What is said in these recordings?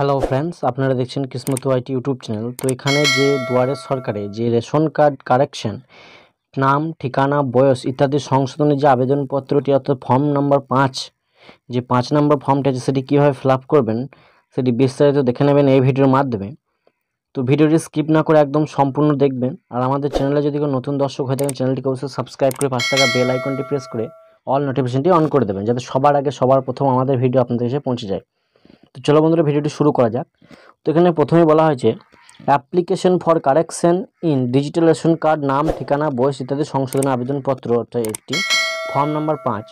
hello friends আপনারা দেখছেন কিসমত ওয়াইটি YouTube channel তো এখানে যে দুয়ারে সরকারে যে রেশন কার্ড কারেকশন নাম ঠিকানা বয়স ইত্যাদি সংশোধনের যে আবেদনপত্রটি অর্থাৎ ফর্ম নাম্বার পাঁচ যে পাঁচ নম্বর ফর্মটি আছে সেটি কীভাবে ফিল করবেন সেটি বিস্তারিত দেখে নেবেন এই ভিডিওর মাধ্যমে তো ভিডিওটি স্কিপ না করে একদম সম্পূর্ণ দেখবেন আর আমাদের চ্যানেলে যদি কোনো নতুন দর্শক হয়ে থাকেন চ্যানেলটিকে অবশ্যই সাবস্ক্রাইব করে পাঁচ টাকা বেল আইকনটি প্রেস করে অল নোটিফিকেশনটি অন করে দেবেন যাতে সবার আগে সবার প্রথম আমাদের ভিডিও আপনাদের কাছে পৌঁছে যায় তো চলো বন্ধুরা ভিডিওটি শুরু করা যাক তো এখানে প্রথমে বলা হয়েছে application for correction in digital ration card নাম ঠিকানা বয়স ইত্যাদি সংশোধন আবেদনপত্র অর্থাৎ একটি ফর্ম নাম্বার পাঁচ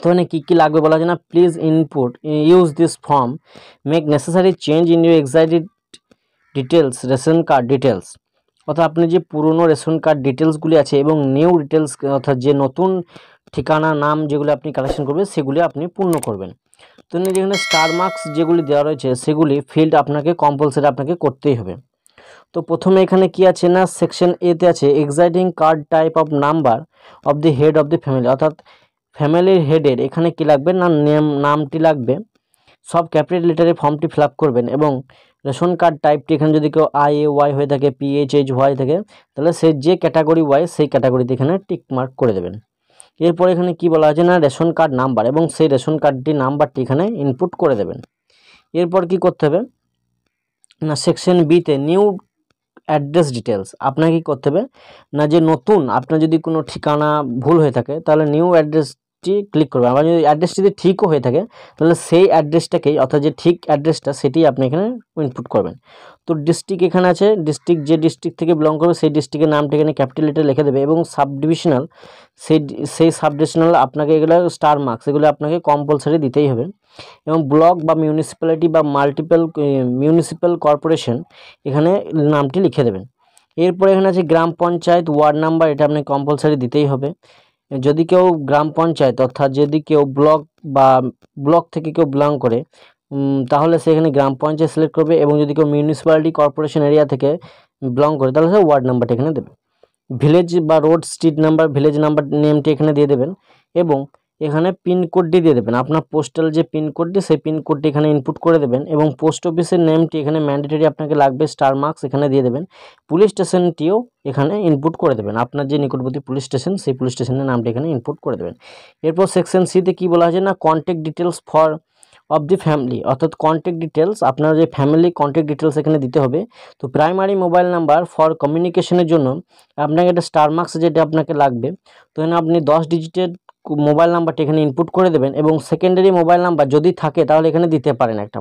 তো মানে কী কী লাগবে বলা যায় না please input use this form make necessary change in your excited details ration card details অর্থাৎ আপনি যে পুরনো রেশন কার্ড ডিটেলসগুলি আছে এবং নিউ ডিটেলস অর্থাৎ যে নতুন ঠিকানা নাম যেগুলো আপনি কালেকশন করবেন সেগুলি আপনি পূর্ণ করবেন তো যেখানে স্টার মার্কস যেগুলি দেওয়া রয়েছে সেগুলি ফিল্ড আপনাকে কম্পালসারি আপনাকে করতেই হবে তো প্রথমে এখানে কি আছে না সেকশন এতে আছে exciting card type of number of the head of the family অর্থাৎ ফ্যামিলির হেডের এখানে কি লাগবে না নেম নামটি লাগবে সব ক্যাপিটাল লেটারে ফর্মটি ফিল করবেন এবং রেশন কার্ড টাইপটি এখানে যদি কেউ আই এ ওয়াই হয়ে থাকে পিএইচএইচ এইচ ওয়াই থাকে তাহলে সে যে ক্যাটাগরি ওয়াই সেই ক্যাটাগরিতে এখানে টিক মার্ক করে দেবেন এরপর এখানে কি বলা আছে না রেশন কার্ড নাম্বার এবং সেই রেশন কার্ডটি নাম্বারটি এখানে ইনপুট করে দেবেন এরপর কি করতে হবে না সেকশন বিতে নিউ অ্যাড্রেস ডিটেলস আপনাকে কী করতে হবে না যে নতুন আপনার যদি কোনো ঠিকানা ভুল হয়ে থাকে তাহলে নিউ অ্যাড্রেস অ্যাড্রেসটি ক্লিক করবেন আবার যদি অ্যাড্রেসটিতে ঠিকও হয়ে থাকে তাহলে সেই অ্যাড্রেসটাকেই অর্থাৎ যে ঠিক অ্যাড্রেসটা সেটি আপনি এখানে ইনপুট করবেন তো ডিস্ট্রিক্ট এখানে আছে ডিস্ট্রিক্ট যে ডিস্ট্রিক্ট থেকে বিলং করবে সেই ডিস্ট্রিক্টের নামটা এখানে ক্যাপিটাল লেটার লিখে দেবে এবং সাব ডিভিশনাল সেই সেই সাব ডিভিশনাল আপনাকে এগুলো স্টার মার্কস এগুলো আপনাকে কম্পালসারি দিতেই হবে এবং ব্লক বা মিউনিসিপ্যালিটি বা মাল্টিপ্যাল মিউনিসিপ্যাল কর্পোরেশন এখানে নামটি লিখে দেবেন এরপরে এখানে আছে গ্রাম পঞ্চায়েত ওয়ার্ড নাম্বার এটা আপনাকে কম্পালসারি দিতেই হবে যদি কেউ গ্রাম পঞ্চায়েত অর্থাৎ যদি কেউ ব্লক বা ব্লক থেকে কেউ বিলং করে তাহলে সেখানে গ্রাম পঞ্চায়েত সিলেক্ট করবে এবং যদি কেউ মিউনিসিপ্যালিটি কর্পোরেশন এরিয়া থেকে বিলং করে তাহলে সে ওয়ার্ড নাম্বারটি এখানে দেবে ভিলেজ বা road street number village number নেমটি এখানে দিয়ে দেবেন এবং এখানে পিনকোডটি দিয়ে দেবেন আপনার পোস্টাল যে পিনকোডটি সেই পিনকোডটি এখানে ইনপুট করে দেবেন এবং পোস্ট অফিসের নেমটি এখানে ম্যান্ডেটরি আপনাকে লাগবে স্টার মার্কস এখানে দিয়ে দেবেন পুলিশ স্টেশনটিও এখানে ইনপুট করে দেবেন আপনার যে নিকটবর্তী পুলিশ স্টেশন সেই পুলিশ স্টেশনের নামটি এখানে ইনপুট করে দেবেন এরপর সেকশন সিতে কী বলা আছে না contact details for of the family অর্থাৎ কন্ট্যাক্ট ডিটেলস আপনার যে ফ্যামিলি কন্ট্যাক্ট ডিটেলস এখানে দিতে হবে তো প্রাইমারি মোবাইল নাম্বার ফর কমিউনিকেশনের জন্য আপনাকে একটা স্টার মার্কস যেটা আপনাকে লাগবে তো এখানে আপনি দশ ডিজিটের মোবাইল নাম্বারটি এখানে ইনপুট করে দেবেন এবং সেকেন্ডারি মোবাইল নাম্বার যদি থাকে তাহলে এখানে দিতে পারেন একটা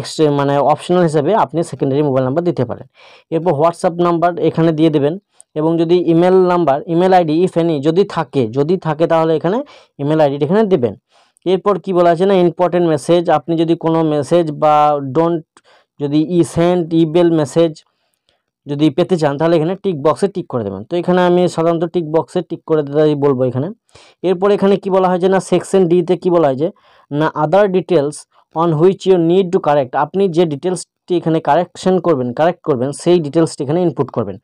এক্সট্রে মানে অপশনাল হিসেবে আপনি সেকেন্ডারি মোবাইল নাম্বার দিতে পারেন এরপর হোয়াটসঅ্যাপ নাম্বার এখানে দিয়ে দেবেন এবং যদি email number email ID if any যদি থাকে যদি থাকে তাহলে এখানে ইমেল আইডিটা এখানে দেবেন এরপর কি বলা আছে না ইম্পর্টেন্ট মেসেজ আপনি যদি কোনো মেসেজ বা ডোন্ট যদি ই সেন্ট ইমেল মেসেজ যদি পেতে চান তাহলে এখানে টিক বক্সে টিক করে দেবেন তো এখানে আমি সাধারণত টিক বক্সে টিক করে দিতে বলবো এখানে এরপর এখানে কি বলা হয় যে না সেকশন ডিতে কি বলা হয় যে না other details on which you need to correct আপনি যে ডিটেলসটি এখানে কারেকশন করবেন কারেক্ট করবেন সেই ডিটেলসটি এখানে ইনপুট করবেন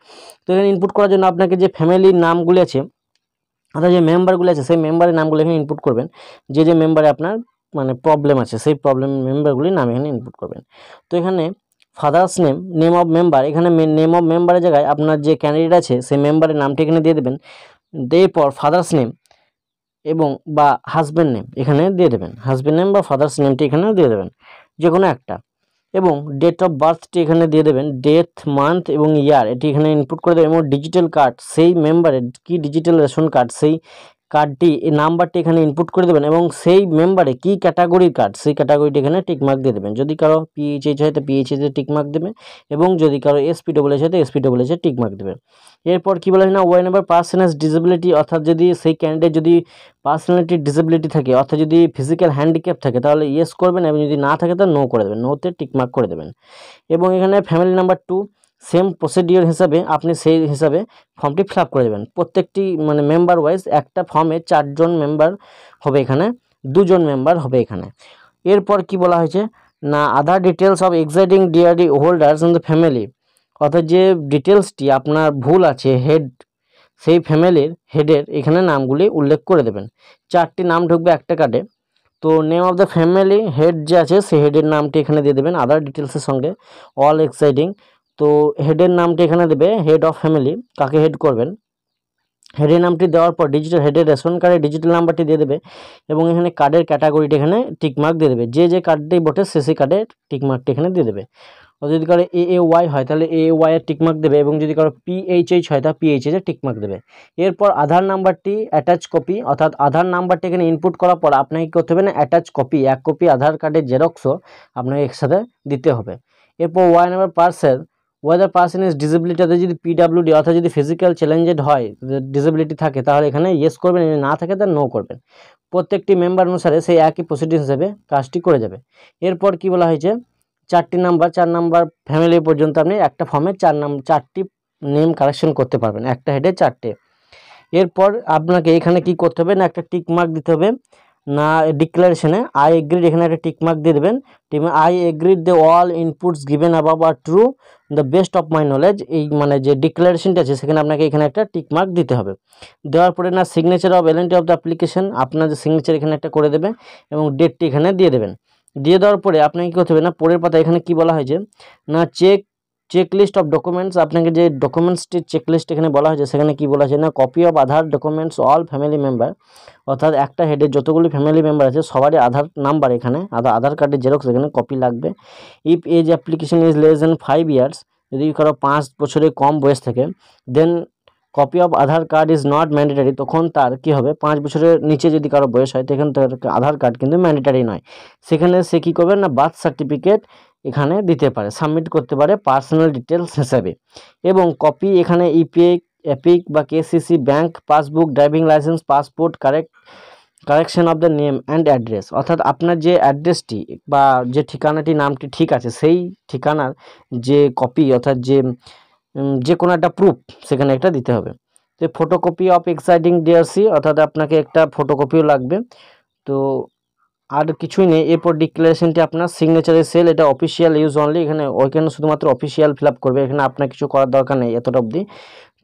তো এখানে ইনপুট করার জন্য আপনাকে যে ফ্যামিলির নামগুলি আছে অর্থাৎ যে মেম্বারগুলি আছে সেই মেম্বারের নামগুলি এখানে ইনপুট করবেন যে যে মেম্বারে আপনার মানে প্রবলেম আছে সেই প্রবলেম মেম্বারগুলির নাম এখানে ইনপুট করবেন তো এখানে father's name name of member এখানে নেম অফ মেম্বারের জায়গায় আপনার যে ক্যান্ডিডেট আছে সেই মেম্বারের নামটি এখানে দিয়ে দেবেন পর ফাদার্স নেম এবং বা হাজব্যান্ড নেম এখানে দিয়ে দেবেন হাজব্যান্ড নেম বা ফাদার্স নেমটি এখানে দিয়ে দেবেন যে কোনো একটা এবং ডেট অফ বার্থটি এখানে দিয়ে দেবেন ডেথ মান্থ এবং ইয়ার এটি এখানে ইনপুট করে দেবেন এবং ডিজিটাল কার্ড সেই মেম্বারের কি ডিজিটাল রেশন কার্ড সেই কার্ডটি এই নাম্বারটি এখানে ইনপুট করে দেবেন এবং সেই মেম্বারে কি ক্যাটাগরির কার্ড সেই ক্যাটাগরিটি এখানে টিকমার্ক দিয়ে দেবেন যদি কারো পিএইচএইচ হয় তো পিএইচএইচে টিকমার্ক দেবে এবং যদি কারো এসপি ডবল এস হয় তো এসপি ডবল এসে টিকমার্ক দেবে এরপর কী বলা হয় না ওয়াই নাম্বার পার্সোনাল ডিসেবিলিটি অর্থাৎ যদি সেই ক্যান্ডিডেট যদি পার্সোনালিটি ডিসেবিলিটি থাকে অর্থাৎ যদি ফিজিক্যাল হ্যান্ডিক্যাপ থাকে তাহলে ইয়েস করবেন এবং যদি না থাকে তো নো করে দেবেন নোতে টিকমার্ক করে দেবেন এবং এখানে family number two same procedure হিসাবে আপনি সেই হিসাবে ফর্মটি ফিল করে দেবেন প্রত্যেকটি মানে মেম্বার ওয়াইজ একটা ফর্মে চারজন মেম্বার হবে এখানে দুজন মেম্বার হবে এখানে এরপর কি বলা হয়েছে না Aadhaar details of exciting DRD holders in the family অর্থাৎ যে ডিটেলসটি আপনার ভুল আছে হেড সেই ফ্যামিলির হেডের এখানে নামগুলি উল্লেখ করে দেবেন চারটি নাম ঢুকবে একটা কার্ডে তো name of the family head যে আছে সেই হেডের নামটি এখানে দিয়ে দেবেন আদার ডিটেলসের সঙ্গে অল এক্সাইটিং তো হেডের নামটি এখানে দেবে হেড অফ ফ্যামিলি কাকে হেড করবেন হেডের নামটি দেওয়ার পর ডিজিটাল হেডের রেশন কার্ডের ডিজিটাল নাম্বারটি দিয়ে দেবে এবং এখানে কার্ডের ক্যাটাগরিটি এখানে টিকমার্ক দিয়ে দেবে যে যে কার্ডটি বটে সে সে কার্ডের টিকমার্কটি এখানে দিয়ে দেবে ও যদি কারো এ এ ওয়াই হয় তাহলে এ ওয়াই এর টিকমার্ক দেবে এবং যদি কারো পিএইচএইচ হয় তা পিএইচএইচ এর টিকমার্ক দেবে এরপর আধার নাম্বারটি অ্যাটাচ কপি অর্থাৎ আধার নাম্বারটি এখানে ইনপুট করার পর আপনাকে করতে হবে না অ্যাটাচ কপি এক কপি আধার কার্ডের জেরক্সও আপনাকে একসাথে দিতে হবে এরপর Y number parcel whether person is ডিসেবিলিটিতে যদি পিডাব্লিউডি অর্থাৎ যদি ফিজিক্যাল চ্যালেঞ্জেড হয় ডিসেবিলিটি থাকে তাহলে এখানে ইয়েস করবেন না থাকে তার নো করবেন প্রত্যেকটি মেম্বার অনুসারে সেই একই প্রসিডিউর হিসেবে কাজটি করে যাবে এরপর কি বলা হয়েছে চারটি নাম্বার চার নাম্বার ফ্যামিলি পর্যন্ত আপনি একটা ফর্মে চার নাম চারটি নেম কালেকশন করতে পারবেন একটা হেডে চারটে এরপর আপনাকে এখানে কি করতে হবে না একটা টিক মার্ক দিতে হবে না ডিক্লারেশনে আই এগ্রিড এখানে একটা টিকমার্ক দিয়ে দেবেন team I agreed the all inputs given above are true the best of my knowledge এই মানে যে ডিক্লারেশনটা আছে সেখানে আপনাকে এখানে একটা টিকমার্ক দিতে হবে দেওয়ার পরে না সিগনেচার অফ এলেন্টি অফ দ্য অ্যাপ্লিকেশন আপনার যে সিগনেচার এখানে একটা করে দেবে এবং ডেটটি এখানে দিয়ে দেবেন দিয়ে দেওয়ার পরে আপনাকে কী করতে হবে না পরের পাতা এখানে কি বলা হয়েছে না চেক চেকলিস্ট অফ ডকুমেন্টস আপনাকে যে ডকুমেন্টসটির চেকলিস্ট এখানে বলা হয়েছে সেখানে কি বলা হয়েছে না copy of Aadhaar documents all family member অর্থাৎ একটা হেডে যতগুলি ফ্যামিলি মেম্বার আছে সবারই আধার নাম্বার এখানে আধার আধার কার্ডের জেরক্স এখানে কপি লাগবে if age application is less than five years যদি কারো পাঁচ বছরের কম বয়স থেকে then copy of Aadhaar card is not mandatory তখন তার কি হবে পাঁচ বছরের নিচে যদি কারো বয়স হয় তখন তার আধার কার্ড কিন্তু ম্যান্ডেটারি নয় সেখানে সে কী করবে না বার্থ সার্টিফিকেট এখানে দিতে পারে সাবমিট করতে পারে পার্সোনাল ডিটেলস হিসাবে এবং কপি এখানে ইপিএ এপিক বা KCC bank passbook driving licence passport correct correction of the name and address অর্থাৎ আপনার যে অ্যাড্রেসটি বা যে ঠিকানাটি নামটি ঠিক আছে সেই ঠিকানার যে কপি অর্থাৎ যে যে কোনো একটা প্রুফ সেখানে একটা দিতে হবে তো ফটোকপি অফ এক্সাইটিং ডিআরসি অর্থাৎ আপনাকে একটা ফটোকপিও লাগবে তো আর কিছুই নেই এরপর ডিক্লারেশনটি আপনার সিগনেচারের সেল এটা অফিসিয়াল ইউজ অনলি এখানে ওইখানে শুধুমাত্র অফিসিয়াল ফিল করবে এখানে আপনার কিছু করার দরকার নেই এতটা অবধি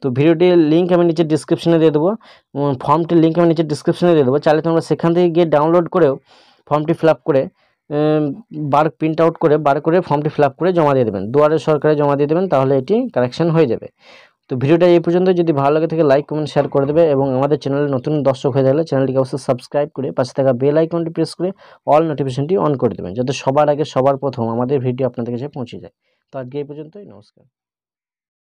তো ভিডিওটির লিঙ্ক আমি নিচে ডিসক্রিপশনে দিয়ে দেবো ফর্মটির লিঙ্ক আমি নিচে ডিসক্রিপশনে দিয়ে দেবো চাইলে তোমরা সেখান থেকে গিয়ে ডাউনলোড করেও ফর্মটি ফিল করে বার প্রিন্ট আউট করে বার করে ফর্মটি ফিল করে জমা দিয়ে দেবেন দুয়ারে সরকারে জমা দিয়ে দেবেন তাহলে এটি কারেকশান হয়ে যাবে তো ভিডিওটা এই পর্যন্ত যদি ভালো লাগে থাকে লাইক কমেন্ট শেয়ার করে দেবে এবং আমাদের চ্যানেলে নতুন দর্শক হয়ে থাকলে চ্যানেলটিকে অবশ্যই সাবস্ক্রাইব করে পাশে থাকা বেল আইকনটি প্রেস করে অল নোটিফিকেশনটি অন করে দেবেন যাতে সবার আগে সবার প্রথম আমাদের ভিডিও আপনাদের কাছে পৌঁছে যায় তো আজকে এই পর্যন্তই নমস্কার